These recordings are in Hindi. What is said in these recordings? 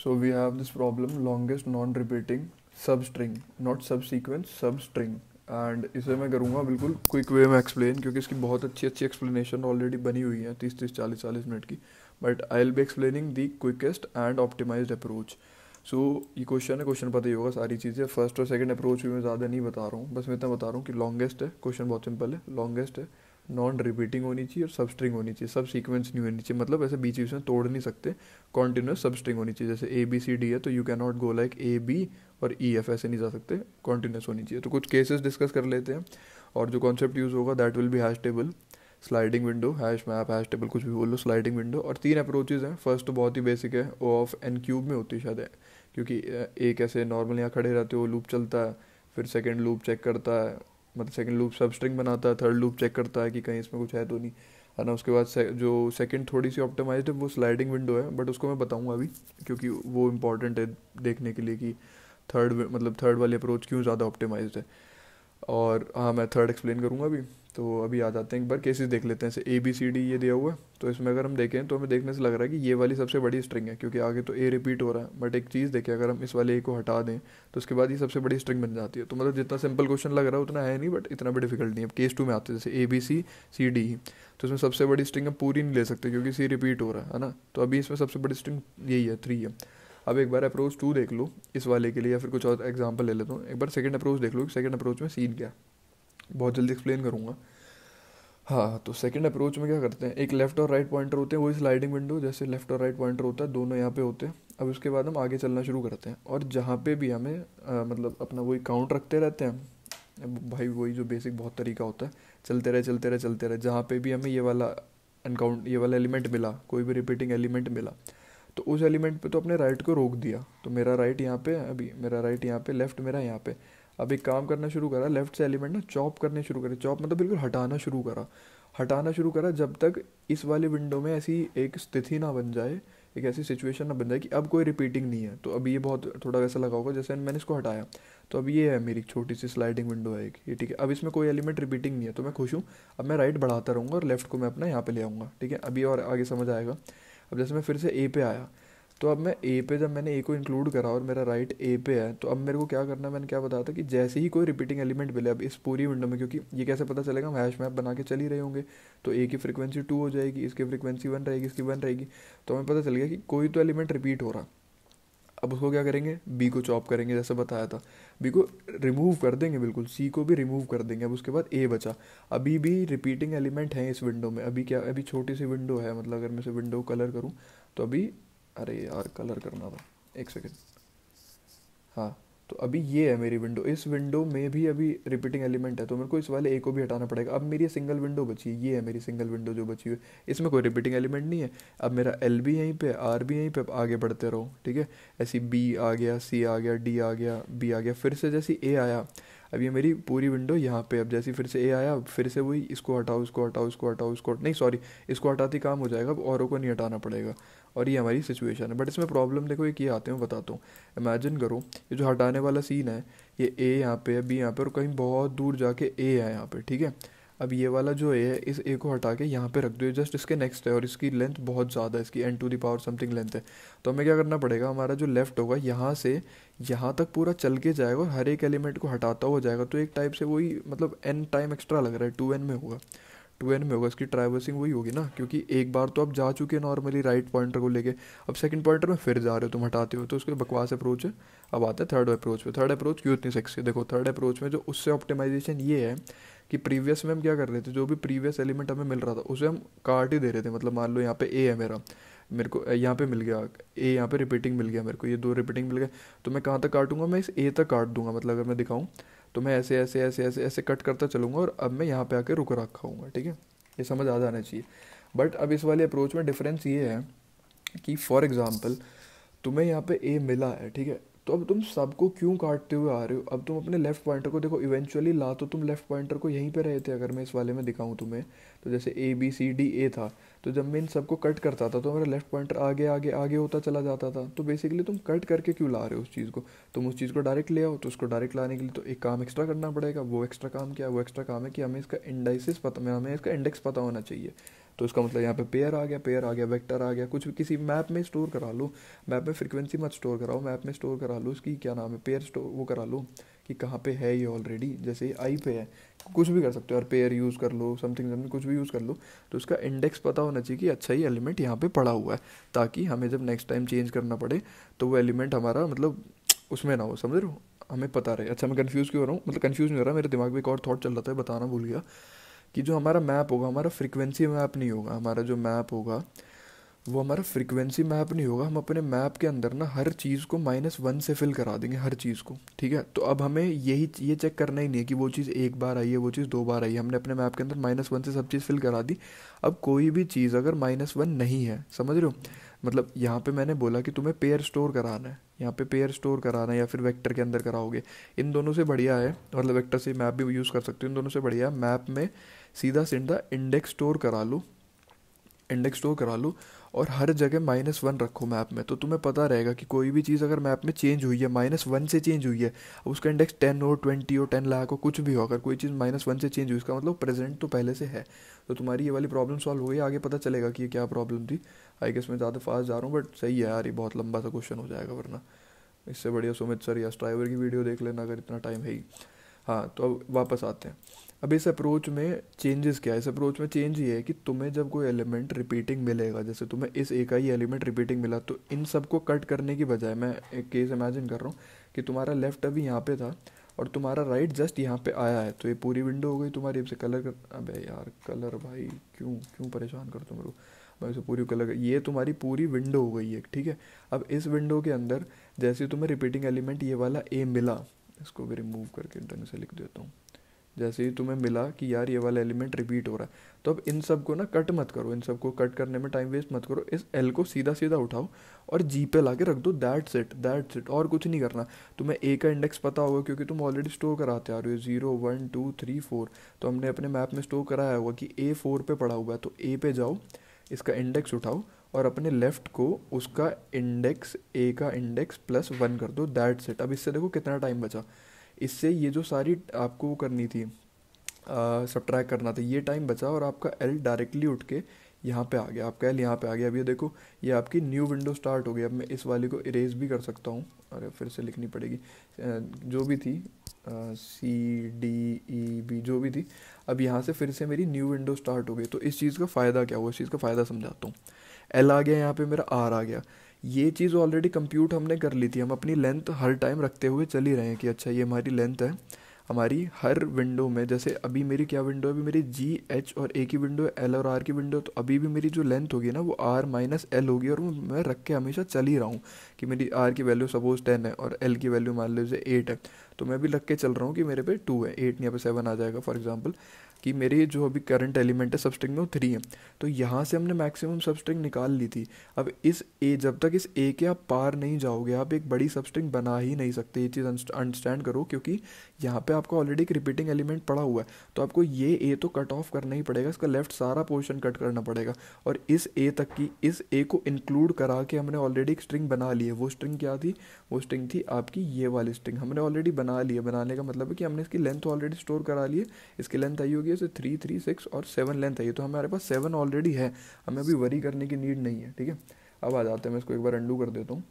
So we have this problem longest non-repeating string not sub string and इसे मैं करूँगा बिल्कुल क्विक वे में एक्सप्लेन क्योंकि इसकी बहुत अच्छी अच्छी एक्सप्लेनेशन ऑलरेडी बनी हुई है तीस तीस चालीस चालीस मिनट की but I will be explaining the quickest and optimize approach so ये क्वेश्चन है क्वेश्चन पता ही होगा सारी चीज़ें फर्स्ट और सेकेंड अप्रोच भी मैं ज़्यादा नहीं बता रहा हूँ बस मैं इतना बता रहा हूँ कि लॉन्गेस्ट है क्वेश्चन बहुत सिंपल है लॉन्गेस्ट है नॉन रिपीटिंग होनी चाहिए और सब स्ट्रिंग होनी चाहिए सब सीक्वेंस नहीं होनी चाहिए मतलब ऐसे बीच बीच में तोड़ नहीं सकते कॉन्टिन्यूस सब स्ट्रिंग होनी चाहिए जैसे ए बी सी डी है तो you can not go like A B और ई e, एफ ऐसे नहीं जा सकते कॉन्टिन्यूस होनी चाहिए तो कुछ केसेस डिस्कस कर लेते हैं और जो कॉन्सेप्ट यूज़ होगा that will be hash table sliding window hash map hash table कुछ भी बोल लो स्लाइडिंग विंडो और तीन अप्रोचेज हैं फर्स्ट तो बहुत ही बेसिक है ओ ऑफ एन क्यूब में होती है शायद क्योंकि एक ऐसे नॉर्मल यहाँ खड़े रहते हो लूप चलता है फिर सेकेंड लूप चेक करता है मतलब सेकंड लूप सब स्ट्रिंग बनाता है थर्ड लूप चेक करता है कि कहीं इसमें कुछ है तो नहीं है ना उसके बाद जो सेकंड थोड़ी सी ऑप्टिमाइज है वो स्लाइडिंग विंडो है बट उसको मैं बताऊंगा अभी क्योंकि वो इम्पॉर्टेंट है देखने के लिए कि थर्ड मतलब थर्ड वाली अप्रोच क्यों ज़्यादा ऑप्टिमाइज है और हाँ मैं थर्ड एक्सप्लेन करूँगा अभी तो अभी आ जाते हैं एक बार केसेस देख लेते हैं ए बी सी डी ये दिया हुआ है तो इसमें अगर हम देखें तो हमें देखने से लग रहा है कि ये वाली सबसे बड़ी स्ट्रिंग है क्योंकि आगे तो ए रिपीट हो रहा है बट एक चीज़ देखें अगर हम इस वाले ए को हटा दें तो उसके बाद ये सबसे बड़ी स्ट्रिंग बन जाती है तो मतलब जितना सिंपल क्वेश्चन लग रहा है उतना है नहीं बट इतना भी डिफिकल्ट नहीं है केस टू में आते हैं जैसे ए बी सी सी डी तो इसमें सबसे बड़ी स्ट्रिंग हम पूरी नहीं ले सकते क्योंकि सी रिपीट हो रहा है ना तो अभी इसमें सबसे बड़ी स्ट्रिंग यही है थ्री है अब एक बार अप्रोच टू देख लो इस वाले के लिए या फिर कुछ और एग्जाम्पल ले लेता हूँ एक बार सेकेंड अप्रोच देख लो कि सेकेंड अप्रोच में सीन क्या बहुत जल्दी एक्सप्लेन करूँगा हाँ तो सेकंड अप्रोच में क्या करते हैं एक लेफ्ट और राइट पॉइंटर होते हैं वही स्लाइडिंग विंडो जैसे लेफ्ट और राइट पॉइंटर होता है दोनों यहाँ पे होते हैं अब उसके बाद हम आगे चलना शुरू करते हैं और जहाँ पे भी हमें आ, मतलब अपना वही काउंट रखते रहते हैं भाई वही जो बेसिक बहुत तरीका होता है चलते रहे चलते रहे चलते रहे जहाँ पे भी हमें ये वाला अनकाउंट ये वाला एलिमेंट मिला कोई भी रिपीटिंग एलिमेंट मिला तो उस एलिमेंट पे तो अपने राइट को रोक दिया तो मेरा राइट यहाँ पे अभी मेरा राइट यहाँ पे लेफ्ट मेरा यहाँ पे अब एक काम करना शुरू करा लेफ्ट से एलिमेंट ना चॉप करने शुरू करे चॉप मतलब बिल्कुल हटाना शुरू करा हटाना शुरू करा जब तक इस वाले विंडो में ऐसी एक स्थिति ना बन जाए एक ऐसी सिचुएशन ना बन जाए कि अब कोई रिपीटिंग नहीं है तो अभी ये बहुत थोड़ा वैसा लगा होगा जैसे मैंने इसको हटाया तो अब ये है मेरी छोटी सी स्लाइडिंग विंडो है एक ये ठीक है अब इसमें कोई एलिमेंट रिपीटिंग नहीं है तो मैं खुश हूँ अब मैं राइट बढ़ाता रहूँगा और लेफ्ट को मैं अपना यहाँ पर ले आऊँगा ठीक है अभी और आगे समझ आएगा अब जैसे मैं फिर से ए पे आया तो अब मैं ए पे जब मैंने ए को इंक्लूड करा और मेरा राइट ए पे है तो अब मेरे को क्या करना है मैंने क्या बताया था कि जैसे ही कोई रिपीटिंग एलिमेंट मिले अब इस पूरी विंडो में क्योंकि ये कैसे पता चलेगा हम हैश मैप बना के चल ही रहे होंगे तो ए की फ्रिक्वेंसी टू हो जाएगी इसकी फ्रिक्वेंसी वन रहेगी इसकी वन रहेगी तो हमें पता चल गया कि कोई तो एलिमेंट रिपीट हो रहा अब उसको क्या करेंगे बी को चॉप करेंगे जैसे बताया था बी को रिमूव कर देंगे बिल्कुल सी को भी रिमूव कर देंगे अब उसके बाद ए बचा अभी भी रिपीटिंग एलिमेंट हैं इस विंडो में अभी क्या अभी छोटी सी विंडो है मतलब अगर मैं इसे विंडो कलर करूँ तो अभी अरे यार कलर करना था एक सेकेंड हाँ तो अभी ये है मेरी विंडो इस विंडो में भी अभी रिपीटिंग एलिमेंट है तो मेरे को इस वाले ए को भी हटाना पड़ेगा अब मेरी सिंगल विंडो बची है ये है मेरी सिंगल विंडो जो बची हुई इसमें कोई रिपीटिंग एलिमेंट नहीं है अब मेरा एल भी यहीं पे आर भी यहीं पे आगे बढ़ते रहो ठीक है ऐसी बी आ गया सी आ गया डी आ गया बी आ गया फिर से जैसी ए आया अब ये मेरी पूरी विंडो यहाँ पे अब जैसे फिर से ए आया फिर से वही इसको हटाओ इसको हटाओ इसको हटाओ इसको नहीं सॉरी इसको हटाते काम हो जाएगा अब औरों को नहीं हटाना पड़ेगा और ये हमारी सिचुएशन है बट इसमें प्रॉब्लम देखो एक ये आते हैं बताता हूँ इमेजिन करो ये जो हटाने वाला सीन है ये ए यहाँ पे है बी यहाँ पे और कहीं बहुत दूर जाके ए है यहाँ पे ठीक है अब ये वाला जो ए है इस ए को हटा के यहाँ पे रख दो ये जस्ट इसके नेक्स्ट है और इसकी लेंथ बहुत ज़्यादा है इसकी N to the power something length है तो हमें क्या करना पड़ेगा हमारा जो लेफ्ट होगा यहाँ से यहाँ तक पूरा चल के जाएगा और हर एक एलिमेंट को हटाता हुआ जाएगा तो एक टाइप से वही मतलब एन टाइम एक्स्ट्रा लग रहा है टू एन में होगा एन में होगा इसकी ट्रैवर्सिंग वही होगी ना क्योंकि एक बार तो आप जा चुके हैं नॉर्मली राइट पॉइंटर को लेके अब सेकंड पॉइंटर में फिर जा रहे हो तुम हटाते हो तो उसके बकवास अप्रोच है अब आता है थर्ड अप्रोच पे थर्ड अप्रोच क्यों इतनी सेक्सी है देखो थर्ड अप्रोच में जो उससे ऑप्टिमाइजेशन ये है कि प्रीवियस में हम क्या कर रहे थे जो भी प्रीवियस एलिमेंट हमें मिल रहा था उसे हम काट ही दे रहे थे मतलब मान लो यहाँ पे ए है मेरा मेरे को यहाँ पे मिल गया ए यहाँ पे रिपीटिंग मिल गया मेरे को ये दो रिपीटिंग मिल गया तो मैं कहाँ तक काटूंगा मैं इस ए तक काट दूंगा मतलब अगर मैं दिखाऊँ तो मैं ऐसे ऐसे ऐसे ऐसे ऐसे कट करता चलूँगा और अब मैं यहाँ पर आकर रुक रखा हूँ ठीक है ये समझ आ जाना चाहिए बट अब इस वाले अप्रोच में डिफरेंस ये है कि फॉर एग्ज़ाम्पल तुम्हें यहाँ पे ए मिला है ठीक है तो अब तुम सबको क्यों काटते हुए आ रहे हो अब तुम अपने लेफ्ट पॉइंटर को देखो इवेंचुअली ला तो तुम लेफ्ट पॉइंटर को यहीं पे रहे थे अगर मैं इस वाले में दिखाऊं तुम्हें तो जैसे ए बी सी डी ए था तो जब मैं इन सबको कट करता था तो मेरा लेफ्ट पॉइंटर आगे आगे आगे होता चला जाता था तो बेसिकली तुम कट करके क्यों ला रहे हो उस चीज़ को तुम उस चीज़ को डायरेक्ट ले आओ तो उसको डायरेक्ट लाने के लिए तो एक काम एक्स्ट्रा करना पड़ेगा वो एक्स्ट्रा काम क्या वो एक्स्ट्रा काम है कि हमें इसका इंडाइसिस पता हमें इसका इंडेक्स पता होना चाहिए तो इसका मतलब यहाँ पे पेयर आ गया पेयर आ गया वेक्टर आ गया कुछ भी किसी मैप में स्टोर करा लो मैप में फ्रिक्वेंसी मत स्टोर कराओ मैप में स्टोर करा लो उसकी क्या नाम है पेयर स्टोर वो करा लो कि कहाँ पे है ये ऑलरेडी जैसे आई पे है कुछ भी कर सकते हो और पेयर यूज़ कर लो समथिंग समथिंग कुछ भी यूज़ कर लो तो उसका इंडेक्स पता होना चाहिए कि अच्छा ये एलिमेंट यहाँ पे पड़ा हुआ है ताकि हमें जब नेक्स्ट टाइम चेंज करना पड़े तो वो एलिमेंट हमारा मतलब उसमें ना हो समझ रहे हो हमें पता रहे अच्छा मैं कन्फ्यूज़ क्यों हो रहा हूँ मतलब कन्फ्यूज़ नहीं हो रहा मेरे दिमाग में एक और थॉट चल रहा था बताना भूल गया कि जो हमारा मैप होगा हमारा फ्रिक्वेंसी मैप नहीं होगा हमारा जो मैप होगा वो हमारा फ्रिक्वेंसी मैप नहीं होगा हम अपने मैप के अंदर ना हर चीज़ को माइनस वन से फिल करा देंगे हर चीज़ को ठीक है तो अब हमें यही ये चेक करना ही नहीं है कि वो चीज़ एक बार आई है वो चीज़ दो बार आई है हमने अपने मैप के अंदर माइनस वन से सब चीज़ फिल करा दी अब कोई भी चीज़ अगर माइनस वन नहीं है समझ रहे हो मतलब यहाँ पे मैंने बोला कि तुम्हें पेयर स्टोर कराना है यहाँ पे पेयर स्टोर कराना है या फिर वेक्टर के अंदर कराओगे इन दोनों से बढ़िया है मतलब वेक्टर से मैप भी यूज़ कर सकते हो इन दोनों से बढ़िया है मैप में सीधा सीधा इंडेक्स स्टोर करा लो इंडेक्स टू करा लो और हर जगह माइनस वन रखो मैप में तो तुम्हें पता रहेगा कि कोई भी चीज़ अगर मैप में चेंज हुई है माइनस वन से चेंज हुई है अब उसका इंडेक्स टेन हो ट्वेंटी हो टेन लाख हो कुछ भी हो अगर कोई चीज़ माइनस वन से चेंज हुई इसका मतलब प्रेजेंट तो पहले से है तो तुम्हारी ये वाली प्रॉब्लम सॉल्व हो गई आगे पता चलेगा कि ये क्या प्रॉब्लम थी आई गेस मैं ज़्यादा फास्ट जा रहा हूँ बट सही है यार ये बहुत लंबा सा क्वेश्चन हो जाएगा वरना इससे बढ़िया सुमित सर या स्ट्राइवर की वीडियो देख लेना अगर इतना टाइम है ही हाँ तो अब वापस आते हैं अब इस अप्रोच में चेंजेस क्या है इस अप्रोच में चेंज ये है कि तुम्हें जब कोई एलिमेंट रिपीटिंग मिलेगा जैसे तुम्हें इस एक ही एलिमेंट रिपीटिंग मिला तो इन सबको कट करने की बजाय मैं एक केस इमेजिन कर रहा हूँ कि तुम्हारा लेफ्ट अभी यहाँ पे था और तुम्हारा राइट जस्ट यहाँ पे आया है तो ये पूरी विंडो हो गई तुम्हारी इसे कलर कर अब यार कलर भाई क्यों क्यों परेशान कर तुम लोग मैं इसे पूरी कलर ये तुम्हारी पूरी विंडो हो गई है ठीक है अब इस विंडो के अंदर जैसे तुम्हें रिपीटिंग एलिमेंट ये वाला ए मिला इसको भी रिमूव करके ढंग से लिख देता हूँ जैसे ही तुम्हें मिला कि यार ये वाला एलिमेंट रिपीट हो रहा है तो अब इन सब को ना कट मत करो इन सब को कट करने में टाइम वेस्ट मत करो इस एल को सीधा सीधा उठाओ और जी पे ला के रख दो दैट्स इट दैट्स इट और कुछ नहीं करना तुम्हें ए का इंडेक्स पता होगा क्योंकि तुम ऑलरेडी स्टोर कराते आ रहे हो zero one two three four तो हमने अपने मैप में स्टोर कराया हुआ कि ए फोर पे पड़ा हुआ है तो ए पे जाओ इसका इंडेक्स उठाओ और अपने लेफ्ट को उसका इंडेक्स ए का इंडेक्स प्लस वन कर दो दैट्स इट अब इससे देखो कितना टाइम बचा इससे ये जो सारी आपको वो करनी थी सब करना था ये टाइम बचा और आपका एल डायरेक्टली उठ के यहाँ पे आ गया आपका एल यहाँ पे आ गया अभी देखो ये आपकी न्यू विंडो स्टार्ट हो गई अब मैं इस वाली को इरेज भी कर सकता हूँ अरे फिर से लिखनी पड़ेगी जो भी थी सी डी ई बी जो भी थी अब यहाँ से फिर से मेरी न्यू विंडो स्टार्ट हो गई तो इस चीज़ का फ़ायदा क्या हुआ इस चीज़ का फ़ायदा समझाता हूँ एल आ गया यहाँ पे मेरा आर आ गया ये चीज़ ऑलरेडी कंप्यूट हमने कर ली थी हम अपनी लेंथ हर टाइम रखते हुए चल ही रहे हैं कि अच्छा ये हमारी लेंथ है हमारी हर विंडो में जैसे अभी मेरी क्या विंडो है अभी मेरी जी एच और ए की विंडो है एल और आर की विंडो तो अभी भी मेरी जो लेंथ होगी ना वो आर माइनस एल होगी और मैं रख के हमेशा चल ही रहा हूँ कि मेरी आर की वैल्यू सपोज टेन है और एल की वैल्यू मान लीजिए एट है तो मैं भी लग के चल रहा हूँ कि मेरे पे टू है एट यहाँ पे सेवन आ जाएगा फॉर एग्जाम्पल कि मेरे जो अभी करंट एलिमेंट है सबस्ट्रिंग में वो थ्री है तो यहाँ से हमने मैक्सिमम सबस्ट्रिंग निकाल ली थी अब इस ए जब तक इस ए के आप पार नहीं जाओगे आप एक बड़ी सबस्ट्रिंग बना ही नहीं सकते ये चीज़ अंडरस्टैंड करो क्योंकि यहाँ पे आपको ऑलरेडी एक रिपीटिंग एलिमेंट पड़ा हुआ है तो आपको ये ए तो कट ऑफ करना ही पड़ेगा इसका लेफ्ट सारा पोर्शन कट करना पड़ेगा और इस ए तक की इस ए को इंक्लूड करा के हमने ऑलरेडी एक स्ट्रिंग बना ली है वो स्ट्रिंग क्या थी वो स्ट्रिंग थी आपकी ये वाली स्ट्रिंग हमने ऑलरेडी बना बना लिया बनाने का मतलब है कि हमने इसकी लेंथ ऑलरेडी स्टोर करा ली है इसकी लेंथ आई होगी इसे थ्री थ्री सिक्स और सेवन लेंथ आई है तो हमारे पास सेवन ऑलरेडी है हमें अभी वरी करने की नीड नहीं है ठीक है अब आ जाते हैं मैं इसको एक बार अंडू कर देता हूँ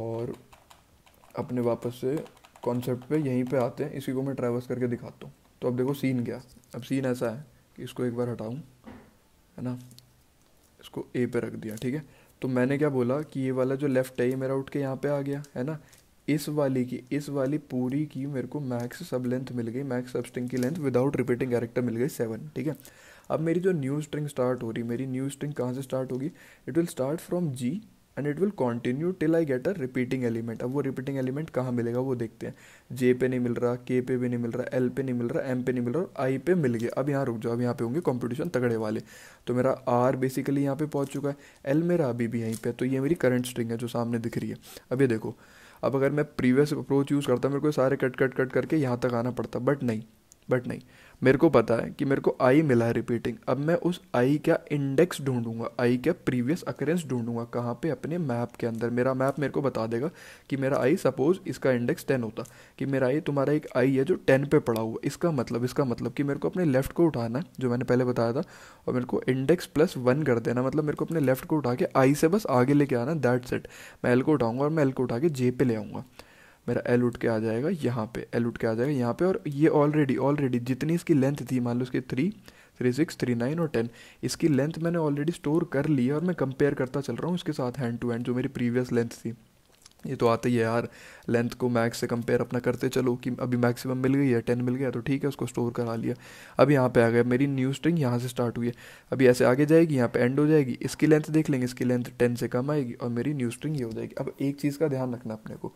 और अपने वापस से कॉन्सेप्ट पे यहीं पे आते हैं इसी को मैं ट्रैवर्स करके दिखाता हूँ तो अब देखो सीन क्या अब सीन ऐसा है कि इसको एक बार हटाऊँ है ना इसको ए पे रख दिया ठीक है तो मैंने क्या बोला कि ये वाला जो लेफ़्ट है ये मेरा उठ के यहाँ पे आ गया है ना इस वाली की इस वाली पूरी की मेरे को मैक्स सब लेंथ मिल गई मैक्स सब स्ट्रिंग की लेंथ विदाउट रिपीटिंग कैरेक्टर मिल गई सेवन ठीक है अब मेरी जो न्यू स्ट्रिंग स्टार्ट हो रही मेरी न्यू स्ट्रिंग कहाँ से स्टार्ट होगी it will start from G and it will continue till I get a repeating element अब वो रिपीटिंग एलिमेंट कहाँ मिलेगा वो देखते हैं जे पे नहीं मिल रहा के पे भी नहीं मिल रहा एल पे नहीं मिल रहा एम पे नहीं मिल रहा आई पे मिल गया अब यहाँ रुक जाओ अब यहाँ पे होंगे कॉम्पिटिशन तगड़े वाले तो मेरा आर बेसिकली यहाँ पे पहुँच चुका है एल मेरा अभी भी यहीं पे तो ये मेरी करंट स्ट्रिंग है जो सामने दिख रही है अब ये देखो अब अगर मैं प्रीवियस अप्रोच यूज़ करता मेरे को सारे कट कट कट करके यहाँ तक आना पड़ता बट नहीं बट नहीं मेरे को पता है कि मेरे को आई मिला है रिपीटिंग अब मैं उस आई का इंडेक्स ढूंढूंगा आई का प्रीवियस अकरेंस ढूंढूंगा कहाँ पे अपने मैप के अंदर मेरा मैप मेरे को बता देगा कि मेरा आई सपोज इसका इंडेक्स टेन होता कि मेरा आई तुम्हारा एक आई है जो टेन पे पड़ा हुआ इसका मतलब इसका मतलब कि मेरे को अपने लेफ्ट को उठाना है जो मैंने पहले बताया था और मेरे को इंडेक्स प्लस वन कर देना मतलब मेरे को अपने लेफ्ट को उठा के आई से बस आगे लेके आना दैट सेट मैं एल को उठाऊंगा और मैं एल को उठा के जे पे ले आऊँगा मेरा एल उठ के आ जाएगा यहाँ पे एल उठ के आ जाएगा यहाँ पे और ये ऑलरेडी ऑलरेडी जितनी इसकी लेंथ थी मान लो इसके three three six three nine और टेन इसकी लेंथ मैंने ऑलरेडी स्टोर कर ली है और मैं कंपेयर करता चल रहा हूँ इसके साथ हैंड टू हैंड जो मेरी प्रीवियस लेंथ थी ये तो आता ही है यार लेंथ को मैक्स से कंपेयर अपना करते चलो कि अभी मैक्सिमम मिल गई है टेन मिल गया तो ठीक है उसको स्टोर करा लिया अब यहाँ पे आ गया मेरी न्यू स्ट्रिंग यहाँ से स्टार्ट हुई है अभी ऐसे आगे जाएगी यहाँ पे एंड हो जाएगी इसकी लेंथ देख लेंगे इसकी लेंथ टेन से कम आएगी और मेरी न्यू स्ट्रिंग ये हो जाएगी अब एक चीज़ का ध्यान रखना अपने को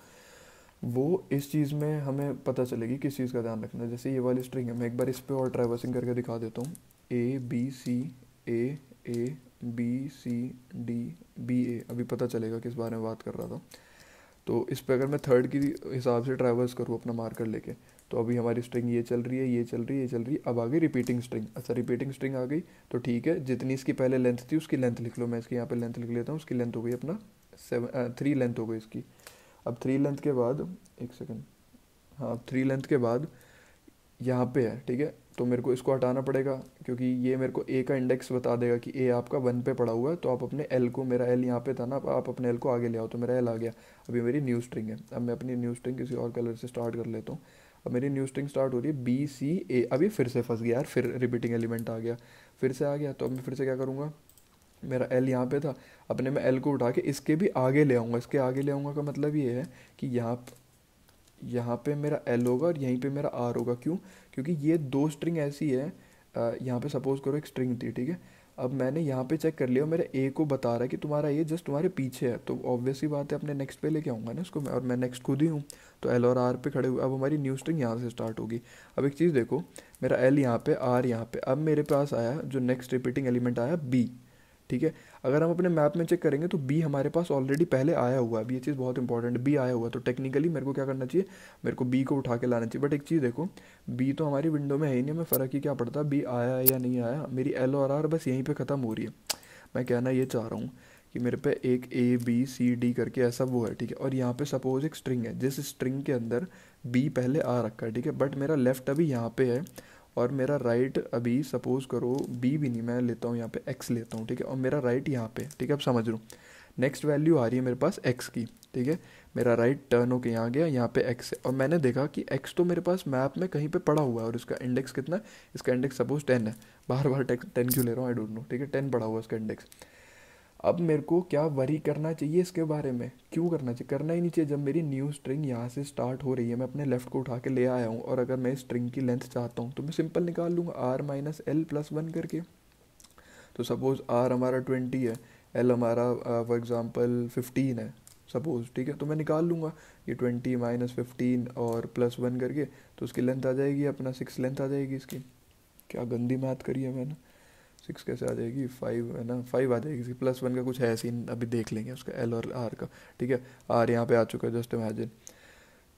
वो इस चीज़ में हमें पता चलेगी किस चीज़ का ध्यान रखना है जैसे ये वाली स्ट्रिंग है मैं एक बार इस पर और ट्रैवर्सिंग करके दिखा देता हूँ A B C A A B C D B A अभी पता चलेगा किस बारे में बात कर रहा था तो इस पर अगर मैं थर्ड की हिसाब से ट्रैवर्स करूँ अपना मार्कर लेके तो अभी हमारी स्ट्रिंग ये चल रही है ये चल रही है ये चल रही है अब आ गई रिपीटिंग स्ट्रिंग अच्छा रिपीटिंग स्ट्रिंग आ गई तो ठीक है जितनी इसकी पहले लेंथ थी उसकी लेंथ लिख लो मैं इसकी यहाँ पे लेंथ लिख लेता हूँ उसकी लेंथ हो गई अपना सेवन थ्री लेंथ हो गई इसकी अब थ्री लेंथ के बाद एक सेकेंड हाँ अब थ्री लेंथ के बाद यहाँ पे है ठीक है तो मेरे को इसको हटाना पड़ेगा क्योंकि ये मेरे को ए का इंडेक्स बता देगा कि ए आपका वन पे पड़ा हुआ है तो आप अपने एल को मेरा एल यहाँ पे था ना आप अपने एल को आगे ले आओ तो मेरा एल आ गया अभी मेरी न्यू स्ट्रिंग है अब मैं अपनी न्यू स्ट्रिंग किसी और कलर से स्टार्ट कर लेता हूँ अब मेरी न्यू स्ट्रिंग स्टार्ट हो रही है बी सी ए अभी फिर से फंस गया यार फिर रिपीटिंग एलिमेंट आ गया फिर से आ गया तो अब मैं फिर से क्या करूँगा मेरा एल यहाँ पे था अपने मैं एल को उठा के इसके भी आगे ले आऊँगा इसके आगे ले आऊँगा का मतलब ये है कि यहाँ यहाँ पे मेरा एल होगा और यहीं पे मेरा आर होगा क्यों क्योंकि ये दो स्ट्रिंग ऐसी है यहाँ पे सपोज़ करो एक स्ट्रिंग थी ठीक है अब मैंने यहाँ पे चेक कर लिया और मेरे ए को बता रहा है कि तुम्हारा ये जस्ट तुम्हारे पीछे है तो ऑब्वियसली बात है अपने नेक्स्ट पे लेके आऊँगा ना इसको मैं और मैं नेक्स्ट खुद ही हूँ तो एल और आर पे खड़े हुए अब हमारी न्यू स्ट्रिंग यहाँ से स्टार्ट होगी अब एक चीज़ देखो मेरा एल यहाँ पे आर यहाँ पे अब मेरे पास आया जो नेक्स्ट रिपीटिंग एलिमेंट आया बी ठीक है अगर हम अपने मैप में चेक करेंगे तो बी हमारे पास ऑलरेडी पहले आया हुआ है ये चीज़ बहुत इंपॉर्टेंट बी आया हुआ तो टेक्निकली मेरे को क्या करना चाहिए मेरे को बी को उठा के लाना चाहिए बट एक चीज़ देखो बी तो हमारी विंडो में है ही नहीं हमें फ़र्क ही क्या पड़ता बी आया या नहीं आया मेरी एल और आर बस यहीं पर ख़त्म हो रही है मैं कहना ये चाह रहा हूँ कि मेरे पे एक ए बी सी डी करके ऐसा वो है ठीक है और यहाँ पे सपोज एक स्ट्रिंग है जिस स्ट्रिंग के अंदर बी पहले आ रखा है ठीक है बट मेरा लेफ्ट अभी यहाँ पे है और मेरा राइट अभी सपोज़ करो बी भी नहीं मैं लेता हूँ यहाँ पे एक्स लेता हूँ ठीक है और मेरा राइट यहाँ पे ठीक है अब समझ रहा हूँ नेक्स्ट वैल्यू आ रही है मेरे पास एक्स की ठीक है मेरा राइट टर्न होके यहाँ गया यहाँ पे एक्स है और मैंने देखा कि एक्स तो मेरे पास मैप में कहीं पे पड़ा हुआ है और इसका इंडेक्स कितना है इसका इंडेक्स सपोज टेन है बार बार टेन क्यों ले रहा हूँ आई डोंट नो ठीक है टेन पड़ा हुआ है इसका इंडेक्स अब मेरे को क्या वरी करना चाहिए इसके बारे में क्यों करना चाहिए करना ही नहीं चाहिए जब मेरी न्यू स्ट्रिंग यहाँ से स्टार्ट हो रही है मैं अपने लेफ्ट को उठा के ले आया हूँ और अगर मैं स्ट्रिंग की लेंथ चाहता हूँ तो मैं सिंपल निकाल लूँगा R minus L plus one करके तो सपोज़ आर हमारा ट्वेंटी है एल हमारा फॉर एग्ज़ाम्पल फिफ्टीन है सपोज़ ठीक है तो मैं निकाल लूँगा ये ट्वेंटी माइनस फिफ्टीन और प्लस वन करके तो उसकी लेंथ आ जाएगी अपना सिक्स लेंथ आ जाएगी इसकी क्या गंदी मैथ करी है मैंने सिक्स कैसे आ जाएगी फाइव है ना फाइव आ जाएगी प्लस वन का कुछ है सीन अभी देख लेंगे उसका एल और आर का ठीक है आर यहाँ पे आ चुका है जस्ट इमेजिन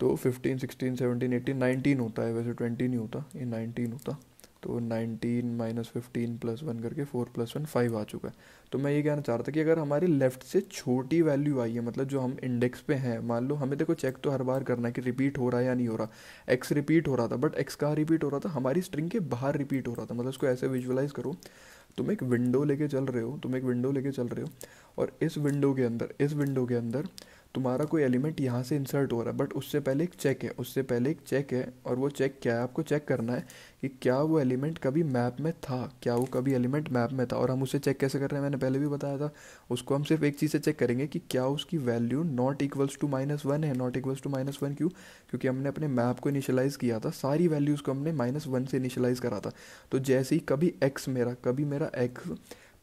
तो fifteen sixteen seventeen eighteen nineteen होता है वैसे ट्वेंटी नहीं होता ये नाइनटीन होता तो nineteen minus fifteen plus one करके फोर प्लस वन फाइव आ चुका है तो मैं ये कहना चाह रहा था कि अगर हमारी लेफ्ट से छोटी वैल्यू आई है मतलब जो हम इंडेक्स पे हैं मान लो हमें देखो चेक तो हर बार करना है कि रिपीट हो रहा है या नहीं हो रहा एक्स रिपीट हो रहा था बट एक्स कहाँ रिपीट हो रहा था हमारी स्ट्रिंग के बाहर रिपीट हो रहा था मतलब उसको ऐसे विजुअलाइज करो तुम एक विंडो लेके चल रहे हो तुम एक विंडो लेके चल रहे हो और इस विंडो के अंदर इस विंडो के अंदर तुम्हारा कोई एलिमेंट यहाँ से इंसर्ट हो रहा है बट उससे पहले एक चेक है उससे पहले एक चेक है और वो चेक क्या है आपको चेक करना है कि क्या वो एलिमेंट कभी मैप में था क्या वो कभी एलिमेंट मैप में था और हम उसे चेक कैसे कर रहे हैं मैंने पहले भी बताया था उसको हम सिर्फ एक चीज़ से चेक करेंगे कि क्या उसकी value not equals to minus one है not equals to minus one क्यों क्योंकि हमने अपने मैप को इनिशलाइज़ किया था सारी वैल्यूज़ को हमने माइनस वन से इनिशलाइज़ करा था तो जैसे ही कभी एक्स मेरा कभी मेरा एक्स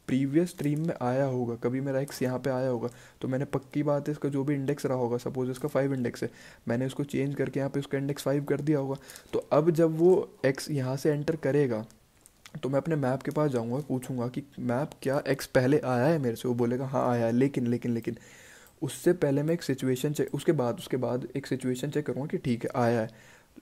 प्रीवियस स्ट्रीम में आया होगा कभी मेरा एक्स यहाँ पे आया होगा तो मैंने पक्की बात है इसका जो भी इंडेक्स रहा होगा सपोज इसका फाइव इंडेक्स है मैंने उसको चेंज करके यहाँ पे उसका इंडेक्स फाइव कर दिया होगा तो अब जब वो एक्स यहाँ से एंटर करेगा तो मैं अपने मैप के पास जाऊँगा पूछूंगा कि मैप क्या एक्स पहले आया है मेरे से वो बोलेगा हाँ आया है लेकिन लेकिन लेकिन उससे पहले मैं एक सिचुएशन चेक उसके बाद उसके बाद एक सिचुएशन चेक करूँगा कि ठीक है आया है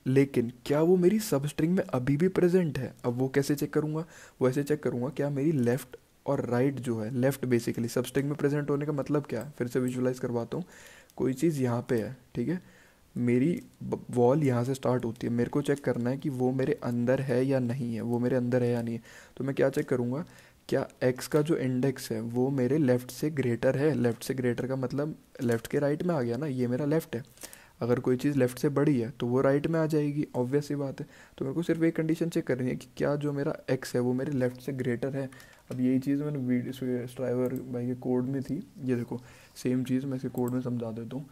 लेकिन क्या वो मेरी सब स्ट्रिंग में अभी भी प्रेजेंट है अब वो कैसे चेक करूँगा वैसे चेक करूँगा क्या मेरी लेफ़्ट और राइट right जो है लेफ्ट बेसिकली सबस्टिंग में प्रेजेंट होने का मतलब क्या है फिर से विजुलाइज करवाता हूँ कोई चीज़ यहाँ पे है ठीक है मेरी वॉल यहाँ से स्टार्ट होती है मेरे को चेक करना है कि वो मेरे अंदर है या नहीं है वो मेरे अंदर है या नहीं है तो मैं क्या चेक करूँगा क्या एक्स का जो इंडेक्स है वो मेरे लेफ़्ट से ग्रेटर है लेफ़्ट से ग्रेटर का मतलब लेफ़्ट के राइट में आ गया ना ये मेरा लेफ़्ट है अगर कोई चीज़ लेफ़्ट से बड़ी है तो वो राइट में आ जाएगी ऑब्वियस ही बात है तो मेरे को सिर्फ एक कंडीशन चेक करनी है कि क्या जो मेरा एक्स है वो मेरे लेफ़्ट से ग्रेटर है अब यही चीज़ मैंने वीडियो स्ट्राइवर भाई के कोड में थी ये देखो सेम चीज़ मैं इसके कोड में समझा देता हूँ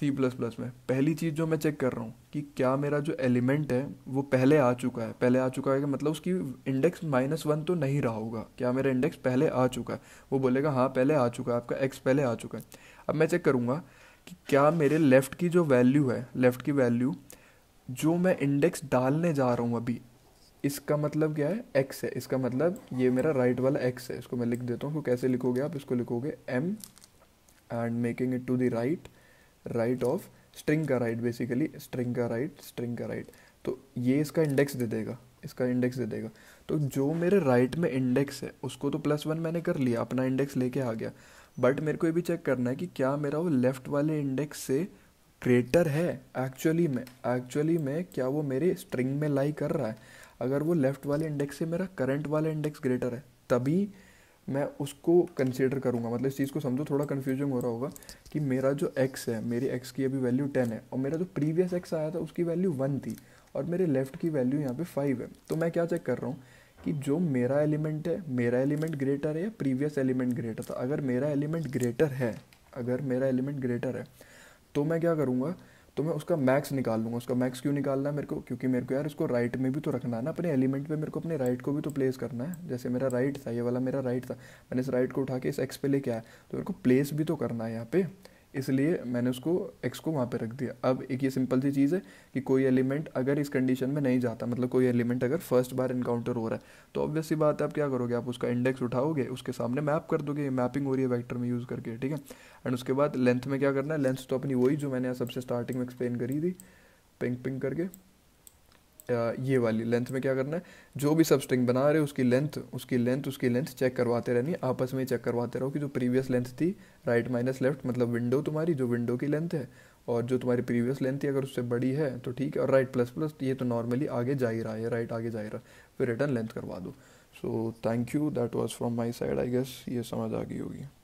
सी प्लस प्लस में पहली चीज़ जो मैं चेक कर रहा हूँ कि क्या मेरा जो एलिमेंट है वो पहले आ चुका है पहले आ चुका है कि मतलब उसकी इंडेक्स माइनस वन तो नहीं रहा होगा क्या मेरा इंडेक्स पहले आ चुका है वो बोलेगा हाँ पहले आ चुका है आपका एक्स पहले आ चुका है अब मैं चेक करूँगा कि क्या मेरे लेफ़्ट की जो वैल्यू है लेफ़्ट की वैल्यू जो मैं इंडेक्स डालने जा रहा हूँ अभी इसका मतलब क्या है एक्स है इसका मतलब ये मेरा राइट वाला एक्स है इसको मैं लिख देता हूँ इसको कैसे लिखोगे आप इसको लिखोगे M and making it to the right right of string का राइट बेसिकली स्ट्रिंग का राइट स्ट्रिंग का राइट तो ये इसका इंडेक्स दे देगा इसका इंडेक्स दे देगा तो जो मेरे राइट में इंडेक्स है उसको तो प्लस वन मैंने कर लिया अपना इंडेक्स लेके आ गया बट मेरे को ये भी चेक करना है कि क्या मेरा वो लेफ्ट वाले इंडेक्स से ग्रेटर है एक्चुअली में एक्चुअली में क्या वो मेरे स्ट्रिंग में लाई कर रहा है अगर वो लेफ़्ट वाले इंडेक्स से मेरा करंट वाला इंडेक्स ग्रेटर है तभी मैं उसको कंसिडर करूँगा मतलब इस चीज़ को समझो थोड़ा कन्फ्यूजिंग हो रहा होगा कि मेरा जो एक्स है मेरी एक्स की अभी वैल्यू टेन है और मेरा जो प्रीवियस एक्स आया था उसकी वैल्यू वन थी और मेरे लेफ़्ट की वैल्यू यहाँ पे फाइव है तो मैं क्या चेक कर रहा हूँ कि जो मेरा एलिमेंट है मेरा एलिमेंट ग्रेटर है या प्रीवियस एलिमेंट ग्रेटर था अगर मेरा एलिमेंट ग्रेटर है अगर मेरा एलिमेंट ग्रेटर है तो मैं क्या करूँगा तो मैं उसका मैक्स निकाल लूँगा उसका मैक्स क्यों निकालना है मेरे को क्योंकि मेरे को यार उसको राइट में भी तो रखना है ना अपने एलिमेंट में मेरे को अपने राइट को भी तो प्लेस करना है जैसे मेरा राइट था ये वाला मेरा राइट था मैंने इस राइट को उठा के इस एक्स पे लेके आया तो मेरे को प्लेस भी तो करना है यहाँ पे इसलिए मैंने उसको एक्स को वहाँ पे रख दिया अब एक ये सिंपल सी चीज़ है कि कोई एलिमेंट अगर इस कंडीशन में नहीं जाता मतलब कोई एलिमेंट अगर फर्स्ट बार इनकाउंटर हो रहा है तो ऑब्वियस सी बात है आप क्या करोगे आप उसका इंडेक्स उठाओगे उसके सामने मैप कर दोगे मैपिंग हो रही है वैक्टर में यूज़ करके ठीक है एंड उसके बाद लेंथ में क्या करना है लेंथ तो अपनी वही जो मैंने सबसे स्टार्टिंग में एक्सप्लेन करी थी पिंक पिंक करके ये वाली लेंथ में क्या करना है जो भी सब स्ट्रिंग बना रहे हो उसकी लेंथ उसकी लेंथ उसकी लेंथ चेक करवाते रहनी आपस में चेक करवाते रहो कि जो प्रीवियस लेंथ थी राइट माइनस लेफ्ट मतलब विंडो तुम्हारी जो विंडो की लेंथ है और जो तुम्हारी प्रीवियस लेंथ थी अगर उससे बड़ी है तो ठीक है और राइट प्लस प्लस ये तो नॉर्मली आगे जा ही रहा है राइट आगे जा ही रहा फिर रिटर्न लेंथ करवा दो so thank you that was from my side I guess ये समझ आ गई होगी